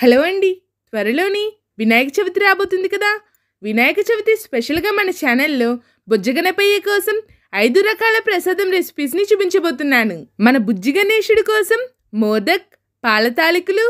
hello అండి త్వరలోని వినాయక చవితి రాబోతుంది కదా వినాయక చవితి స్పెషల్గా మన ఛానల్లో బుజ్జగణపయ్య కోసం ఐదు రకాల ప్రసాదం రెసిపీస్ని చూపించబోతున్నాను మన బుజ్జి గణేశుడి కోసం మోదక్ పాల తాలికలు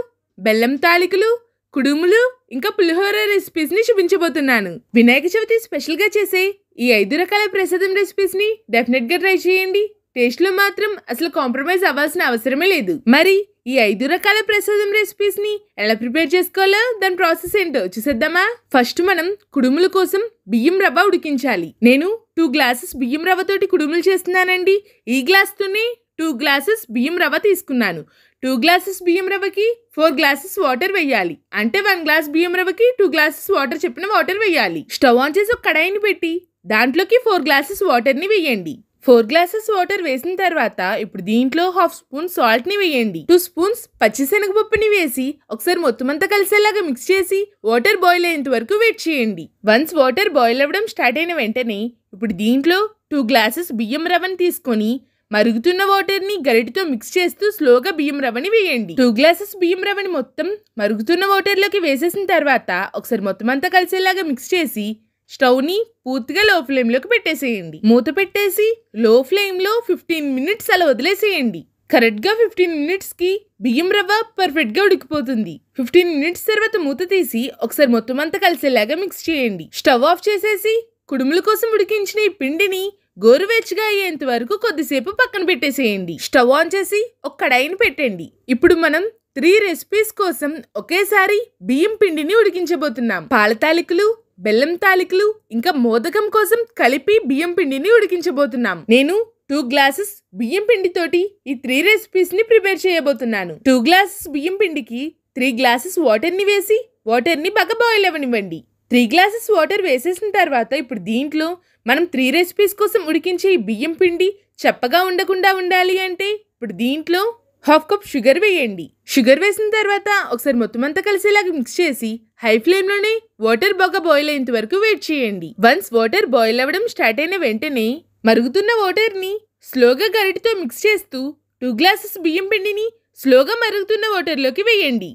బెల్లం తాలికలు కుడుములు ఇంకా పులిహోర రెసిపీస్ని చూపించబోతున్నాను వినాయక చవితి స్పెషల్గా చేసే ఈ ఐదు రకాల ప్రసాదం రెసిపీస్ని డెఫినెట్గా ట్రై చేయండి టేస్ట్లో మాత్రం అసలు కాంప్రమైజ్ అవ్వాల్సిన అవసరమే లేదు మరి ఈ ఐదు రకాల ప్రసాదం రెసిపీస్ ని ఎలా ప్రిపేర్ చేసుకోవాలో దాని ప్రాసెస్ ఏంటో చూసేద్దామా ఫస్ట్ మనం కుడుముల కోసం బియ్యం రవ్వ ఉడికించాలి నేను టూ గ్లాసెస్ బియ్యం రవ్వతోటి కుడుములు చేస్తున్నానండి ఈ గ్లాస్ తోనే టూ గ్లాసెస్ బియ్యం రవ్వ తీసుకున్నాను టూ గ్లాసెస్ బియ్యం రవ్వకి ఫోర్ గ్లాసెస్ వాటర్ వేయాలి అంటే వన్ గ్లాస్ బియ్యం రవ్వకి టూ గ్లాసెస్ వాటర్ చెప్పిన వాటర్ వేయాలి స్టవ్ ఆన్ చేసి ఒక కడాయిని పెట్టి దాంట్లోకి ఫోర్ గ్లాసెస్ వాటర్ని వేయండి ఫోర్ గ్లాసెస్ వాటర్ వేసిన తర్వాత ఇప్పుడు దీంట్లో హాఫ్ స్పూన్ సాల్ట్ ని వేయండి టూ స్పూన్స్ పచ్చిశనగపప్పుని వేసి ఒకసారి మొత్తం అంతా కలిసేలాగా మిక్స్ చేసి వాటర్ బాయిల్ అయ్యేంత వరకు వెయిట్ చేయండి వన్స్ వాటర్ బాయిల్ అవ్వడం స్టార్ట్ అయిన వెంటనే ఇప్పుడు దీంట్లో టూ గ్లాసెస్ బియ్యం రవ్వని తీసుకొని మరుగుతున్న వాటర్ ని గరిటితో మిక్స్ చేస్తూ స్లోగా బియ్యం రవ్వని వేయండి టూ గ్లాసెస్ బియ్యం రవ్వని మొత్తం మరుగుతున్న వాటర్ లోకి వేసేసిన తర్వాత ఒకసారి మొత్తం అంతా కలిసేలాగా మిక్స్ చేసి స్టవ్ని పూర్తిగా లో ఫ్లేమ్లోకి పెట్టేసేయండి మూత పెట్టేసి లో ఫ్లేమ్లో ఫిఫ్టీన్ మినిట్స్ అలా వదిలేసేయండి కరెక్ట్గా ఫిఫ్టీన్ మినిట్స్కి బియ్యం రవ్వ పర్ఫెక్ట్గా ఉడికిపోతుంది ఫిఫ్టీన్ మినిట్స్ తర్వాత మూత తీసి ఒకసారి మొత్తం అంతా కలిసేలాగా మిక్స్ చేయండి స్టవ్ ఆఫ్ చేసేసి కుడుముల కోసం ఉడికించిన ఈ పిండిని గోరువెచ్చగా అయ్యేంత వరకు కొద్దిసేపు పక్కన పెట్టేసేయండి స్టవ్ ఆన్ చేసి ఒక కడాయిని పెట్టండి ఇప్పుడు మనం త్రీ రెసిపీస్ కోసం ఒకేసారి బియ్యం పిండిని ఉడికించబోతున్నాం పాల బెల్లం తాలికలు ఇంకా మోదకం కోసం కలిపి బియ్యం పిండిని ఉడికించబోతున్నాం నేను టూ గ్లాసెస్ బియ్యం పిండితోటి ఈ త్రీ రెసిపీస్ ని ప్రిపేర్ చేయబోతున్నాను టూ గ్లాసెస్ బియ్యం పిండికి త్రీ గ్లాసెస్ వాటర్ ని వేసి వాటర్ ని బాగా బాయిల్ అవ్వనివ్వండి త్రీ గ్లాసెస్ వాటర్ వేసేసిన తర్వాత ఇప్పుడు దీంట్లో మనం త్రీ రెసిపీస్ కోసం ఉడికించే ఈ బియ్యం పిండి చెప్పగా ఉండకుండా ఉండాలి అంటే ఇప్పుడు దీంట్లో హాఫ్ కప్ షుగర్ వేయండి షుగర్ వేసిన తర్వాత ఒకసారి మొత్తం అంతా కలిసేలాగా మిక్స్ చేసి హై ఫ్లేమ్లోనే వాటర్ బాగా బాయిల్ అయ్యేంత వరకు వెయిట్ చేయండి వన్స్ వాటర్ బాయిల్ అవ్వడం స్టార్ట్ అయిన వెంటనే మరుగుతున్న వాటర్ని స్లోగా గరిటితో మిక్స్ చేస్తూ టూ గ్లాసెస్ బియ్యం పిండిని స్లోగా మరుగుతున్న వాటర్లోకి వేయండి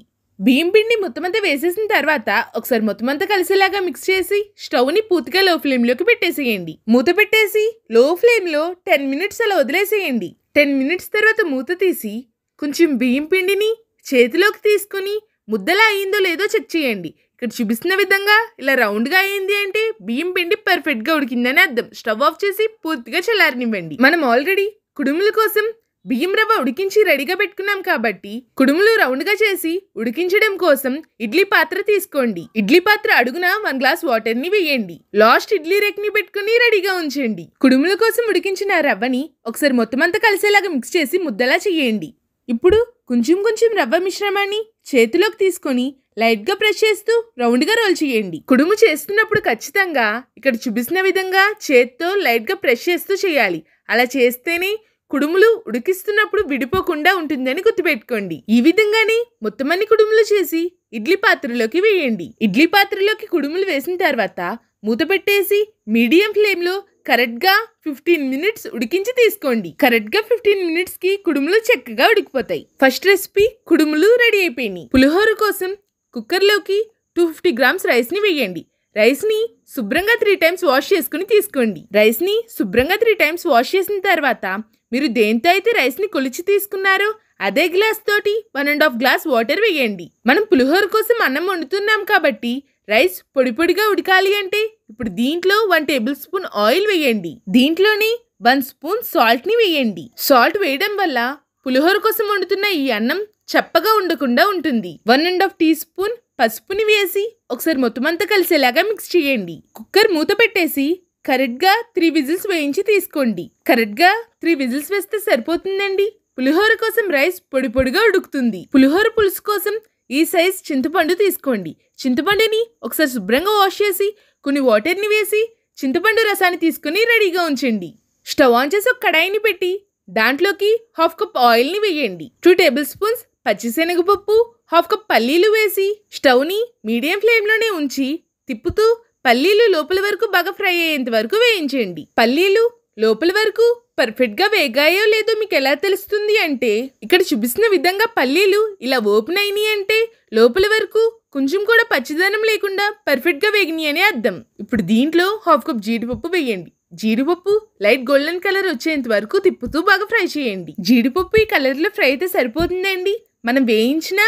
బియ్యం పిండి మొత్తం అంతా వేసేసిన తర్వాత ఒకసారి మొత్తం అంతా కలిసేలాగా మిక్స్ చేసి స్టవ్ని పూర్తిగా లో ఫ్లేమ్లోకి పెట్టేసేయండి మూత పెట్టేసి లో ఫ్లేమ్లో టెన్ మినిట్స్ అలా వదిలేసేయండి టెన్ మినిట్స్ తర్వాత మూత తీసి కొంచెం బియ్యం పిండిని చేతిలోకి తీసుకుని ముద్దలా అయిందో లేదో చెక్ చేయండి ఇక్కడ చూపిస్తున్న విధంగా ఇలా రౌండ్గా అయింది అంటే బియ్యం పిండి పర్ఫెక్ట్గా ఉడికిందని అర్థం స్టవ్ ఆఫ్ చేసి పూర్తిగా చల్లారనివ్వండి మనం ఆల్రెడీ కుడుముల కోసం బియ్యం రవ్వ ఉడికించి రెడీగా పెట్టుకున్నాం కాబట్టి కుడుములు రౌండ్గా చేసి ఉడికించడం కోసం ఇడ్లీ పాత్ర తీసుకోండి ఇడ్లీ పాత్ర అడుగున వన్ గ్లాస్ వాటర్ని వేయండి లాస్ట్ ఇడ్లీ రెక్ని పెట్టుకుని రెడీగా ఉంచండి కుడుముల కోసం ఉడికించిన రవ్వని ఒకసారి మొత్తం అంతా కలిసేలాగా మిక్స్ చేసి ముద్దలా చేయండి ఇప్పుడు కొంచెం కొంచెం రవ్వ మిశ్రమాన్ని చేతిలోకి తీసుకొని లైట్గా ప్రెష్ చేస్తూ రౌండ్గా రోల్ చేయండి కుడుము చేస్తున్నప్పుడు ఖచ్చితంగా ఇక్కడ చూపిస్తున్న విధంగా చేత్తో లైట్గా ప్రెష్ చేస్తూ చేయాలి అలా చేస్తేనే కుడుములు ఉడికిస్తున్నప్పుడు విడిపోకుండా ఉంటుందని గుర్తుపెట్టుకోండి ఈ విధంగానే మొత్తం అన్ని కుడుములు చేసి ఇడ్లీ పాత్రలోకి వేయండి ఇడ్లీ పాత్రలోకి కుడుములు వేసిన తర్వాత మూత పెట్టేసి మీడియం ఫ్లేమ్లో కరెక్ట్గా ఫిఫ్టీన్ మినిట్స్ ఉడికించి తీసుకోండి కరెక్ట్గా ఫిఫ్టీన్ మినిట్స్ కి కుడుములు చక్కగా ఉడికిపోతాయి ఫస్ట్ రెసిపీ కుడుములు రెడీ అయిపోయినాయి పులిహోర కోసం కుక్కర్లోకి టూ ఫిఫ్టీ గ్రామ్స్ రైస్ని వేయండి రైస్ని శుభ్రంగా త్రీ టైమ్స్ వాష్ చేసుకుని తీసుకోండి రైస్ని శుభ్రంగా త్రీ టైమ్స్ వాష్ చేసిన తర్వాత మీరు దేంతో అయితే రైస్ని కొలిచి తీసుకున్నారో అదే గ్లాస్ తోటి one and half glass water వేయండి మనం పులిహోర కోసం అన్నం వండుతున్నాం కాబట్టి రైస్ పొడి పొడిగా ఉడకాలి అంటే ఇప్పుడు దీంట్లో వన్ టేబుల్ స్పూన్ ఆయిల్ వేయండి దీంట్లోని వన్ స్పూన్ సాల్ట్ని వేయండి సాల్ట్ వేయడం వల్ల పులిహోర కోసం వండుతున్న ఈ అన్నం చప్పగా ఉండకుండా ఉంటుంది one and half teaspoon పసుపుని వేసి ఒకసారి మొత్తం అంతా కలిసేలాగా మిక్స్ చేయండి కుక్కర్ మూత పెట్టేసి కరెక్ట్గా త్రీ విజిల్స్ వేయించి తీసుకోండి కరెక్ట్గా త్రీ విజిల్స్ వేస్తే సరిపోతుందండి పులిహోర కోసం రైస్ పొడి పొడిగా ఉడుకుతుంది పులిహోర పులుసు కోసం ఈ సైజ్ చింతపండు తీసుకోండి చింతపండుని ఒకసారి శుభ్రంగా వాష్ చేసి కొన్ని వాటర్ని వేసి చింతపండు రసాన్ని తీసుకుని రెడీగా ఉంచండి స్టవ్ ఆన్ చేసి ఒక కడాయిని పెట్టి దాంట్లోకి హాఫ్ కప్ ఆయిల్ని వేయండి టూ టేబుల్ స్పూన్స్ పచ్చిశనగపప్పు హాఫ్ కప్ పల్లీలు వేసి స్టవ్ని మీడియం ఫ్లేమ్లోనే ఉంచి తిప్పుతూ పల్లీలు లోపల వరకు బాగా ఫ్రై అయ్యేంత వరకు వేయించండి పల్లీలు లోపల వరకు పర్ఫెక్ట్గా వేగాయో లేదో మీకు ఎలా తెలుస్తుంది అంటే ఇక్కడ చూపిస్తున్న విధంగా పల్లీలు ఇలా ఓపెన్ అయినాయి అంటే లోపల వరకు కొంచెం కూడా పచ్చదనం లేకుండా పర్ఫెక్ట్గా వేగినాయి అని అర్థం ఇప్పుడు దీంట్లో హాఫ్ కప్ జీడిపప్పు వేయండి జీడిపప్పు లైట్ గోల్డెన్ కలర్ వచ్చేంత వరకు తిప్పుతూ బాగా ఫ్రై చేయండి జీడిపప్పు ఈ కలర్లో ఫ్రై అయితే సరిపోతుందండి మనం వేయించిన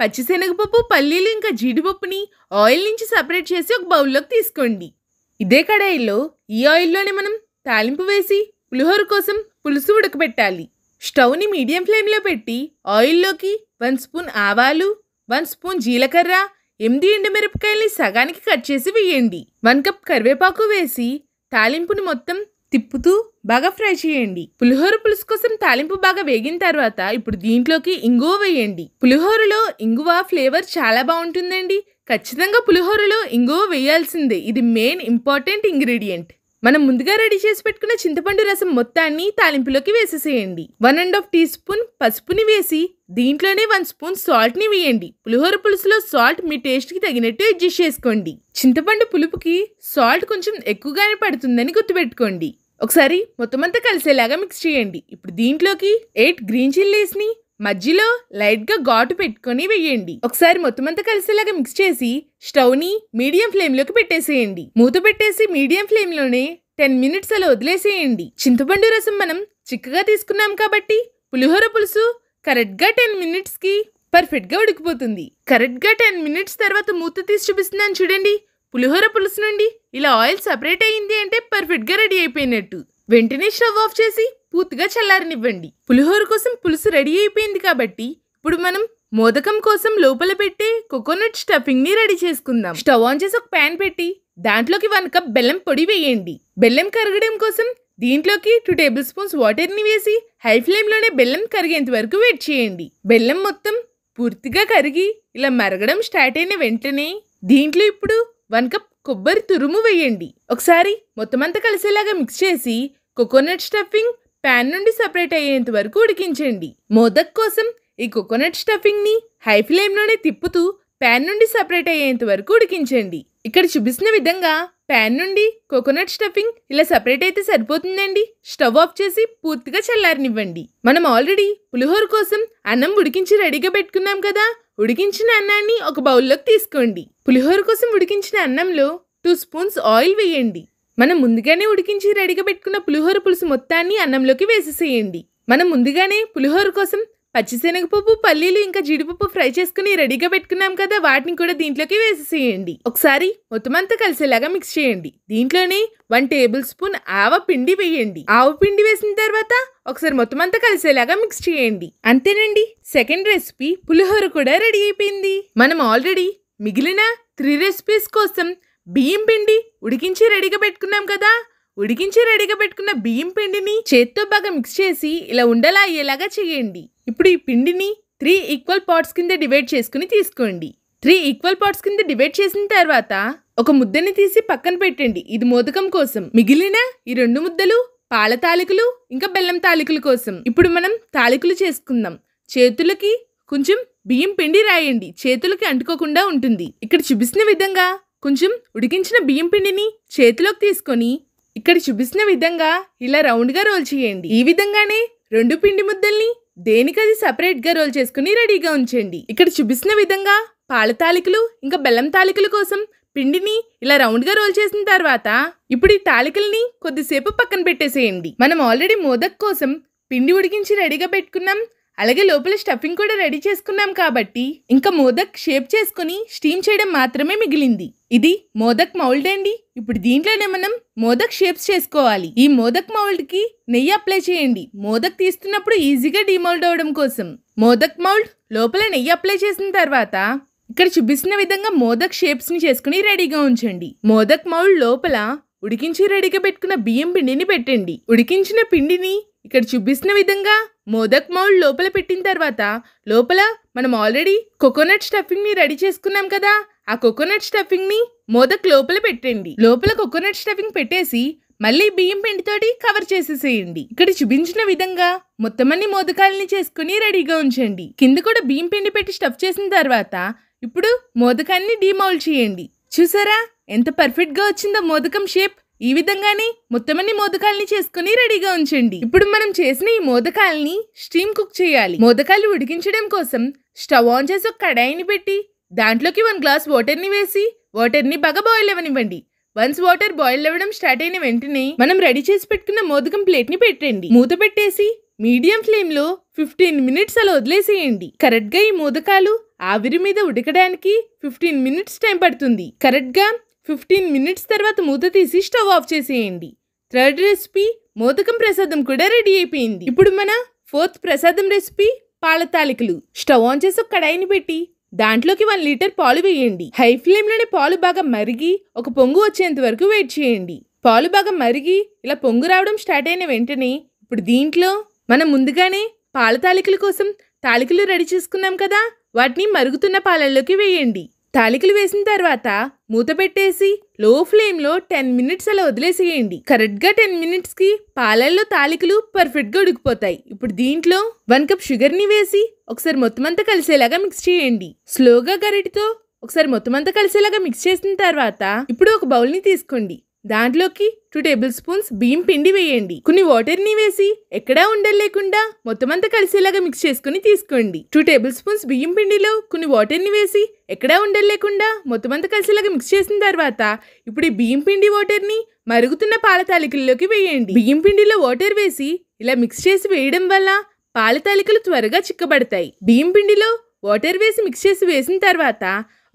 పచ్చిశనగపప్పు పల్లీలు ఇంకా జీడిపప్పుని ఆయిల్ నుంచి సపరేట్ చేసి ఒక బౌల్లోకి తీసుకోండి ఇదే కడాయిలో ఈ ఆయిల్లోనే మనం తాలింపు వేసి పులిహోర కోసం పులుసు ఉడకబెట్టాలి స్టవ్ని మీడియం ఫ్లేమ్లో పెట్టి ఆయిల్లోకి వన్ స్పూన్ ఆవాలు వన్ స్పూన్ జీలకర్ర ఎనిమిది ఎండుమిరపకాయల్ని సగానికి కట్ చేసి వేయండి వన్ కప్ కరివేపాకు వేసి తాలింపుని మొత్తం తిప్పుతూ బాగా ఫ్రై చేయండి పులిహోర పులుసు కోసం తాలింపు బాగా వేగిన తర్వాత ఇప్పుడు దీంట్లోకి ఇంగువ వేయండి పులిహోరలో ఇంగువ ఫ్లేవర్ చాలా బాగుంటుందండి ఖచ్చితంగా పులిహోరలో ఇంగువ వేయాల్సిందే ఇది మెయిన్ ఇంపార్టెంట్ ఇంగ్రీడియంట్ మనం ముందుగా రెడీ చేసి పెట్టుకున్న చింతపండు రసం మొత్తాన్ని తాలింపులోకి వేసేసేయండి one and half teaspoon పసుపుని వేసి దీంట్లోనే వన్ స్పూన్ సాల్ట్ని వేయండి పులిహోర పులుసులో సాల్ట్ మీ టేస్ట్కి తగినట్టు అడ్జస్ట్ చేసుకోండి చింతపండు పులుపుకి సాల్ట్ కొంచెం ఎక్కువగానే పడుతుందని గుర్తుపెట్టుకోండి ఒకసారి మొత్తం అంతా కలిసేలాగా మిక్స్ చేయండి ఇప్పుడు దీంట్లోకి ఎయిట్ గ్రీన్ చిల్లీస్ని మధ్యలో లైట్గా ఘాటు పెట్టుకొని వెయ్యండి ఒకసారి మొత్తం అంతా కలిసేలాగా మిక్స్ చేసి స్టవ్ని మీడియం ఫ్లేమ్లోకి పెట్టేసేయండి మూత పెట్టేసి మీడియం ఫ్లేమ్లోనే టెన్ మినిట్స్ అలా వదిలేసేయండి చింతపండు రసం మనం చిక్కగా తీసుకున్నాం కాబట్టి పులిహోర పులుసు కరెక్ట్గా టెన్ మినిట్స్కి పర్ఫెక్ట్గా ఉడికిపోతుంది కరెక్ట్గా టెన్ మినిట్స్ తర్వాత మూత తీసి చూపిస్తున్నాను చూడండి పులిహోర పులుసు నుండి ఇలా ఆయిల్ సపరేట్ అయ్యింది అంటే పర్ఫెక్ట్గా రెడీ అయిపోయినట్టు వెంటనే స్టవ్ ఆఫ్ చేసి పూర్తిగా చల్లారనివ్వండి పులిహోర కోసం పులుసు రెడీ అయిపోయింది కాబట్టి ఇప్పుడు మనం మోదకం కోసం లోపల పెట్టే కోకోనట్ స్టఫింగ్ ని రెడీ చేసుకుందాం స్టవ్ ఆన్ చేసి ఒక ప్యాన్ పెట్టి దాంట్లోకి వన్ కప్ బెల్లం పొడి వేయండి బెల్లం కరగడం కోసం దీంట్లోకి టూ టేబుల్ స్పూన్స్ వాటర్ని వేసి హై లోనే బెల్లం కరిగేంత వరకు వెయిట్ చేయండి బెల్లం మొత్తం పూర్తిగా కరిగి ఇలా మరగడం స్టార్ట్ అయిన వెంటనే దీంట్లో ఇప్పుడు వన్ కప్ కొబ్బరి తురుము వేయండి ఒకసారి మొత్తం అంతా కలిసేలాగా మిక్స్ చేసి కోకోనట్ స్టఫింగ్ ప్యాన్ నుండి సపరేట్ అయ్యేంత వరకు ఉడికించండి మోదక్ కోసం ఈ కోకోనట్ స్టఫింగ్ని హై ఫ్లేమ్లోనే తిప్పుతూ ప్యాన్ నుండి సపరేట్ అయ్యేంత వరకు ఉడికించండి ఇక్కడ చూపిస్తున్న విధంగా ప్యాన్ నుండి కోకోనట్ స్టఫింగ్ ఇలా సపరేట్ అయితే సరిపోతుందండి స్టవ్ ఆఫ్ చేసి పూర్తిగా చల్లారనివ్వండి మనం ఆల్రెడీ పులిహోర కోసం అన్నం ఉడికించి రెడీగా పెట్టుకున్నాం కదా ఉడికించిన అన్నాన్ని ఒక బౌల్లోకి తీసుకోండి పులిహోర కోసం ఉడికించిన అన్నంలో టూ స్పూన్స్ ఆయిల్ వేయండి మనం ముందుగానే ఉడికించి రెడీగా పెట్టుకున్న పులిహోర పులుసు మొత్తాన్ని అన్నంలోకి వేసేసేయండి మనం ముందుగానే పులిహోర కోసం పచ్చిశనగపప్పు పల్లీలు ఇంకా జీడిపప్పు ఫ్రై చేసుకుని రెడీగా పెట్టుకున్నాం కదా వాటిని కూడా దీంట్లోకి వేసేసేయండి ఒకసారి మొత్తం అంతా కలిసేలాగా మిక్స్ చేయండి దీంట్లోనే వన్ టేబుల్ స్పూన్ ఆవ పిండి వేయండి ఆవ పిండి వేసిన తర్వాత ఒకసారి మొత్తం అంతా కలిసేలాగా మిక్స్ చేయండి అంతేనండి సెకండ్ రెసిపీ పులిహోర కూడా రెడీ అయిపోయింది మనం ఆల్రెడీ మిగిలిన త్రీ రెసిపీస్ కోసం బియ్యం పిండి ఉడికించి రెడీగా పెట్టుకున్నాం కదా ఉడికించి రెడీగా పెట్టుకున్న బియ్యం పిండిని చేత్తో బాగా మిక్స్ చేసి ఇలా ఉండలా అయ్యేలాగా చేయండి ఇప్పుడు ఈ పిండిని త్రీ ఈక్వల్ పార్ట్స్ కింద డివైడ్ చేసుకుని తీసుకోండి త్రీ ఈక్వల్ పార్ట్స్ కింద డివైడ్ చేసిన తర్వాత ఒక ముద్దని తీసి పక్కన పెట్టండి ఇది మోదకం కోసం మిగిలిన ఈ రెండు ముద్దలు పాల తాలికలు ఇంకా బెల్లం తాలికల కోసం ఇప్పుడు మనం తాలికలు చేసుకుందాం చేతులకి కొంచెం బియ్యం పిండి రాయండి చేతులకి అంటుకోకుండా ఉంటుంది ఇక్కడ చూపిస్తున్న విధంగా కొంచెం ఉడికించిన బియ్యం పిండిని చేతిలోకి తీసుకొని ఇక్కడ చూపిస్తున్న విధంగా ఇలా రౌండ్గా రోల్ చేయండి ఈ విధంగానే రెండు పిండి ముద్దల్ని దేనికది సపరేట్గా రోల్ చేసుకుని రెడీగా ఉంచండి ఇక్కడ చూపిస్తున్న విధంగా పాల తాలికలు ఇంకా బెల్లం తాలికల కోసం పిండిని ఇలా రౌండ్గా రోల్ చేసిన తర్వాత ఇప్పుడు ఈ తాలికల్ని కొద్దిసేపు పక్కన పెట్టేసేయండి మనం ఆల్రెడీ మోదక్ కోసం పిండి ఉడికించి రెడీగా పెట్టుకున్నాం అలాగే లోపల స్టఫింగ్ కూడా రెడీ చేసుకున్నాం కాబట్టి ఇంకా మోదక్ షేప్ చేసుకుని స్టీమ్ చేయడం మాత్రమే మిగిలింది ఇది మోదక్ మౌల్డ్ అండి ఇప్పుడు దీంట్లోనే మనం మోదక్ షేప్స్ చేసుకోవాలి ఈ మోదక్ మౌల్డ్ కి నెయ్యి అప్లై చేయండి మోదక్ తీస్తున్నప్పుడు ఈజీగా డిమౌల్డ్ అవడం కోసం మోదక్ మౌల్డ్ లోపల నెయ్యి అప్లై చేసిన తర్వాత ఇక్కడ చూపిస్తున్న విధంగా మోదక్ షేప్స్ ని చేసుకుని రెడీగా ఉంచండి మోదక్ మౌల్డ్ లోపల ఉడికించి రెడీగా పెట్టుకున్న బియ్యం పిండిని పెట్టండి ఉడికించిన పిండిని ఇక్కడ చూపిస్తున్న విధంగా మోదక్ మౌల్ లోపల పెట్టిన తర్వాత లోపల మనం ఆల్రెడీ కోకోనట్ స్టఫింగ్ని రెడీ చేసుకున్నాం కదా ఆ కోకోనట్ స్టఫింగ్ని మోదక్ లోపల పెట్టండి లోపల కోకోనట్ స్టఫింగ్ పెట్టేసి మళ్ళీ బియ్యం పిండితోటి కవర్ చేసేసేయండి ఇక్కడ చూపించిన విధంగా మొత్తం అన్ని మోదకాలని చేసుకుని రెడీగా ఉంచండి కింద కూడా బియ్యం పిండి పెట్టి స్టఫ్ చేసిన తర్వాత ఇప్పుడు మోదకాన్ని డీమౌల్ చేయండి చూసారా ఎంత పర్ఫెక్ట్గా వచ్చిందో మోదకం షేప్ ఈ విధంగానే మొత్తం అన్ని మోదకాలని చేసుకుని రెడీగా ఉంచండి ఇప్పుడు మనం చేసిన ఈ మోదకాలని స్టీమ్ కుక్ చేయాలి మోదకాలు ఉడికించడం కోసం స్టవ్ ఆన్ చేసి ఒక కడాయిని పెట్టి దాంట్లోకి వన్ గ్లాస్ వాటర్ని వేసి వాటర్ని బాగా బాయిల్ అవ్వనివ్వండి వన్స్ వాటర్ బాయిల్ అవ్వడం స్టార్ట్ అయిన వెంటనే మనం రెడీ చేసి పెట్టుకున్న మోదకం ప్లేట్ని పెట్టండి మూత పెట్టేసి మీడియం ఫ్లేమ్లో ఫిఫ్టీన్ మినిట్స్ అలా వదిలేసేయండి కరెక్ట్గా ఈ మోదకాలు ఆవిరి మీద ఉడకడానికి ఫిఫ్టీన్ మినిట్స్ టైం పడుతుంది కరెక్ట్గా ఫిఫ్టీన్ మినిట్స్ తర్వాత మూత తీసి స్టవ్ ఆఫ్ చేసేయండి థర్డ్ రెసిపీ మోదకం ప్రసాదం కూడా రెడీ అయిపోయింది ఇప్పుడు మన ఫోర్త్ ప్రసాదం రెసిపీ పాల తాలికలు స్టవ్ ఆన్ చేసి ఒక కడాయిని పెట్టి దాంట్లోకి వన్ లీటర్ పాలు వేయండి హై ఫ్లేమ్లోనే పాలు బాగా మరిగి ఒక పొంగు వచ్చేంత వరకు వెయిట్ చేయండి పాలు బాగా మరిగి ఇలా పొంగు రావడం స్టార్ట్ అయిన వెంటనే ఇప్పుడు దీంట్లో మనం ముందుగానే పాల తాలికల కోసం తాలికలు రెడీ చేసుకున్నాం కదా వాటిని మరుగుతున్న పాలల్లోకి వేయండి తాలికలు వేసిన తర్వాత మూత పెట్టేసి లో ఫ్లేమ్లో టెన్ మినిట్స్ అలా వదిలేసేయండి కరెక్ట్గా టెన్ మినిట్స్కి పాలల్లో తాలికలు పర్ఫెక్ట్గా ఉడికిపోతాయి ఇప్పుడు దీంట్లో వన్ కప్ షుగర్ని వేసి ఒకసారి మొత్తం అంతా కలిసేలాగా మిక్స్ చేయండి స్లోగా గరిటితో ఒకసారి మొత్తం అంతా కలిసేలాగా మిక్స్ చేసిన తర్వాత ఇప్పుడు ఒక బౌల్ని తీసుకోండి దాంట్లోకి టూ టేబుల్ స్పూన్స్ బియ్యం పిండి వేయండి కొన్ని వాటర్ని వేసి ఎక్కడా ఉండలేకుండా లేకుండా మొత్తం అంతా కలిసేలాగా మిక్స్ చేసుకుని తీసుకోండి టూ టేబుల్ స్పూన్స్ బియ్యం పిండిలో కొన్ని వాటర్ని వేసి ఎక్కడా ఉండలేకుండా లేకుండా మొత్తం అంతా కలిసేలాగా మిక్స్ చేసిన తర్వాత ఇప్పుడు ఈ బియ్యం పిండి వాటర్ని మరుగుతున్న పాల తాలికల్లోకి వేయండి బియ్యం పిండిలో వాటర్ వేసి ఇలా మిక్స్ చేసి వేయడం వల్ల పాల తాలికలు త్వరగా చిక్కబడతాయి బియ్యం పిండిలో వాటర్ వేసి మిక్స్ చేసి వేసిన తర్వాత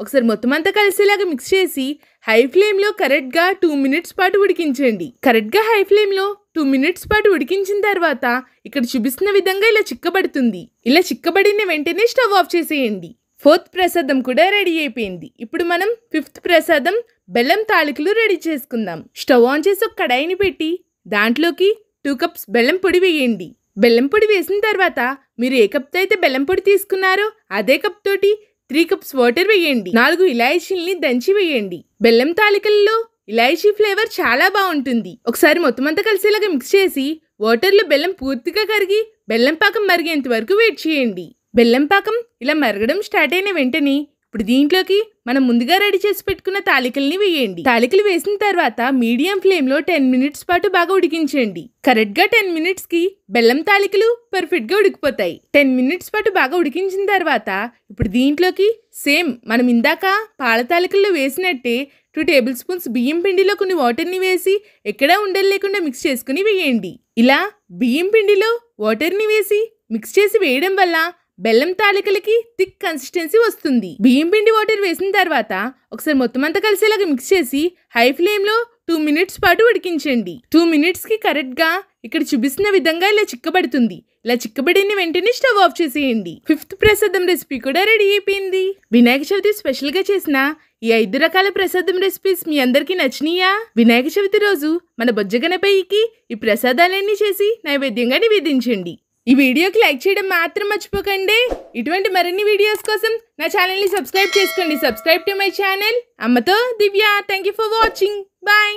ఒకసారి మొత్తం అంతా కలిసేలాగా మిక్స్ చేసి హై ఫ్లేమ్లో కరెక్ట్గా టూ మినిట్స్ పాటు ఉడికించండి కరెక్ట్గా హై ఫ్లేమ్లో టూ మినిట్స్ పాటు ఉడికించిన తర్వాత ఇక్కడ చూపిస్తున్న విధంగా ఇలా చిక్కబడుతుంది ఇలా చిక్కబడిన వెంటనే స్టవ్ ఆఫ్ చేసేయండి ఫోర్త్ ప్రసాదం కూడా రెడీ అయిపోయింది ఇప్పుడు మనం ఫిఫ్త్ ప్రసాదం బెల్లం తాలికలు రెడీ చేసుకుందాం స్టవ్ ఆన్ చేసి ఒక కడాయిని పెట్టి దాంట్లోకి టూ కప్స్ బెల్లం పొడి వేయండి బెల్లం పొడి వేసిన తర్వాత మీరు ఏ కప్తో అయితే బెల్లం పొడి తీసుకున్నారో అదే కప్ తోటి త్రీ కప్స్ వాటర్ వేయండి నాలుగు ఇలాయచీల్ని దంచి వేయండి బెల్లం తాలికల్లో ఇలాయచీ ఫ్లేవర్ చాలా బాగుంటుంది ఒకసారి మొత్తం అంతా కలిసేలాగా మిక్స్ చేసి వాటర్లో బెల్లం పూర్తిగా కరిగి బెల్లం పాకం మరిగేంత వరకు వెయిట్ చేయండి బెల్లం పాకం ఇలా మరగడం స్టార్ట్ అయిన వెంటనే ఇప్పుడు దీంట్లోకి మనం ముందుగా రెడీ చేసి పెట్టుకున్న తాలికల్ని వేయండి తాలికలు వేసిన తర్వాత మీడియం ఫ్లేమ్ లో టెన్ మినిట్స్ పాటు బాగా ఉడికించండి కరెక్ట్ గా టెన్ మినిట్స్ కి బెల్లం తాలికలు పర్ఫెక్ట్ గా ఉడికిపోతాయి టెన్ మినిట్స్ పాటు బాగా ఉడికించిన తర్వాత ఇప్పుడు దీంట్లోకి సేమ్ మనం ఇందాక పాల తాలికల్లో వేసినట్టే టూ టేబుల్ స్పూన్స్ బియ్యం పిండిలో కొన్ని వాటర్ని వేసి ఎక్కడా ఉండలు లేకుండా మిక్స్ చేసుకుని వేయండి ఇలా బియ్యం పిండిలో వాటర్ని వేసి మిక్స్ చేసి వేయడం వల్ల బెల్లం తాలికలకి థిక్ కన్సిస్టెన్సీ వస్తుంది బియ్యం పిండి వాటర్ వేసిన తర్వాత ఒకసారి మొత్తం అంతా కలిసేలాగా మిక్స్ చేసి హై ఫ్లేమ్లో టూ మినిట్స్ పాటు ఉడికించండి టూ మినిట్స్కి కరెక్ట్గా ఇక్కడ చూపిస్తున్న విధంగా ఇలా చిక్కబడుతుంది ఇలా చిక్కబడిన వెంటనే స్టవ్ ఆఫ్ చేసేయండి ఫిఫ్త్ ప్రసాదం రెసిపీ కూడా రెడీ అయిపోయింది వినాయక చవితి స్పెషల్గా చేసిన ఈ ఐదు రకాల ప్రసాదం రెసిపీస్ మీ అందరికీ నచ్చినాయా వినాయక చవితి రోజు మన బొజ్జగనపైకి ఈ ప్రసాదాలన్నీ చేసి నైవేద్యంగా నివేదించండి ఈ వీడియోకి లైక్ చేయడం మాత్రం మర్చిపోకండి ఇటువంటి మరిన్ని వీడియోస్ కోసం నా ఛానల్ని సబ్స్క్రైబ్ చేసుకోండి సబ్స్క్రైబ్ టు మై ఛానల్ అమ్మతో Divya thank for watching bye